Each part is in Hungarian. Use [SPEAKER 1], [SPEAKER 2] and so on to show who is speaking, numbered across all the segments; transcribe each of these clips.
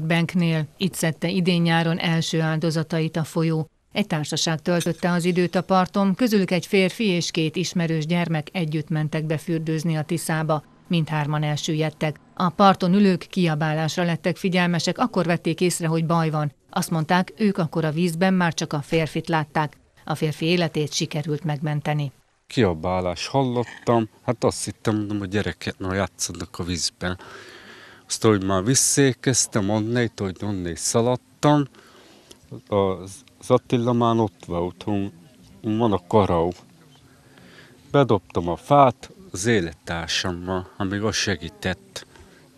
[SPEAKER 1] Banknél itt szedte idén-nyáron első áldozatait a folyó. Egy társaság töltötte az időt a parton, közülük egy férfi és két ismerős gyermek együtt mentek befürdőzni a Tiszába. Mindhárman elsüllyedtek. A parton ülők kiabálásra lettek figyelmesek, akkor vették észre, hogy baj van. Azt mondták, ők akkor a vízben már csak a férfit látták. A férfi életét sikerült megmenteni.
[SPEAKER 2] Kiabálás hallottam, hát azt hittem, hogy a gyerekek játszanak a vízben azt, hogy már visszékeztem onnét, hogy onnét szaladtam, az Attila már ott volt, van a karau. Bedobtam a fát az élettársammal, amíg az segített.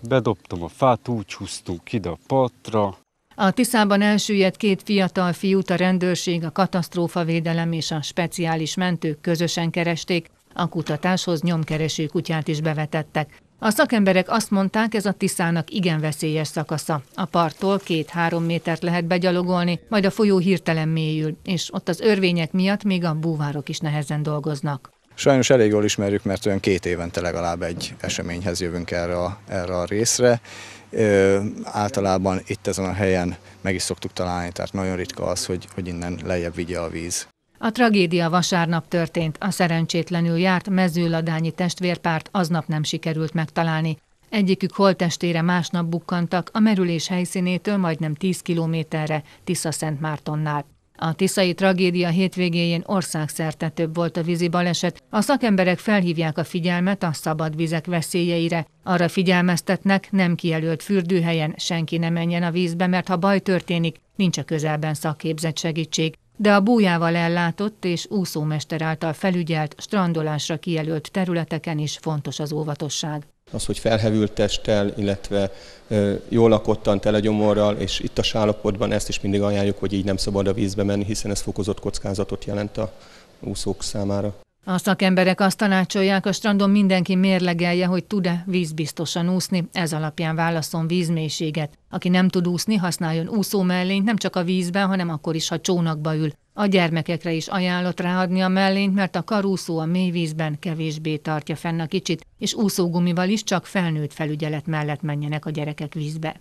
[SPEAKER 2] Bedobtam a fát, úgy húztunk ide a patra.
[SPEAKER 1] a Tiszában elsüllyedt két fiatal fiút a rendőrség, a katasztrófavédelem és a speciális mentők közösen keresték, a kutatáshoz nyomkereső kutyát is bevetettek. A szakemberek azt mondták, ez a Tiszának igen veszélyes szakasza. A parttól két-három métert lehet begyalogolni, majd a folyó hirtelen mélyül, és ott az örvények miatt még a búvárok is nehezen dolgoznak.
[SPEAKER 3] Sajnos elég jól ismerjük, mert olyan két évente legalább egy eseményhez jövünk erre a, erre a részre. Ö, általában itt ezen a helyen meg is szoktuk találni, tehát nagyon ritka az, hogy, hogy innen lejjebb vigye a víz.
[SPEAKER 1] A tragédia vasárnap történt, a szerencsétlenül járt mezőladányi testvérpárt aznap nem sikerült megtalálni. Egyikük holtestére másnap bukkantak a merülés helyszínétől majdnem 10 kilométerre Tisza-Szentmártonnál. A tiszai tragédia hétvégéjén országszerte több volt a vízi baleset. A szakemberek felhívják a figyelmet a szabad vizek veszélyeire. Arra figyelmeztetnek, nem kijelölt fürdőhelyen senki ne menjen a vízbe, mert ha baj történik, nincs a közelben szakképzett segítség de a bújával ellátott és úszómester által felügyelt, strandolásra kijelölt területeken is fontos az óvatosság.
[SPEAKER 3] Az, hogy felhevült testtel, illetve jól lakottan, telegyomorral, és itt a állapotban ezt is mindig ajánljuk, hogy így nem szabad a vízbe menni, hiszen ez fokozott kockázatot jelent a úszók számára.
[SPEAKER 1] A szakemberek azt tanácsolják, a strandon mindenki mérlegelje, hogy tud-e vízbiztosan úszni, ez alapján válaszol vízmélységet. Aki nem tud úszni, használjon úszómellényt nem csak a vízben, hanem akkor is, ha csónakba ül. A gyermekekre is ajánlott ráadni a mellényt, mert a karúszó a mélyvízben kevésbé tartja fenn a kicsit, és úszógumival is csak felnőtt felügyelet mellett menjenek a gyerekek vízbe.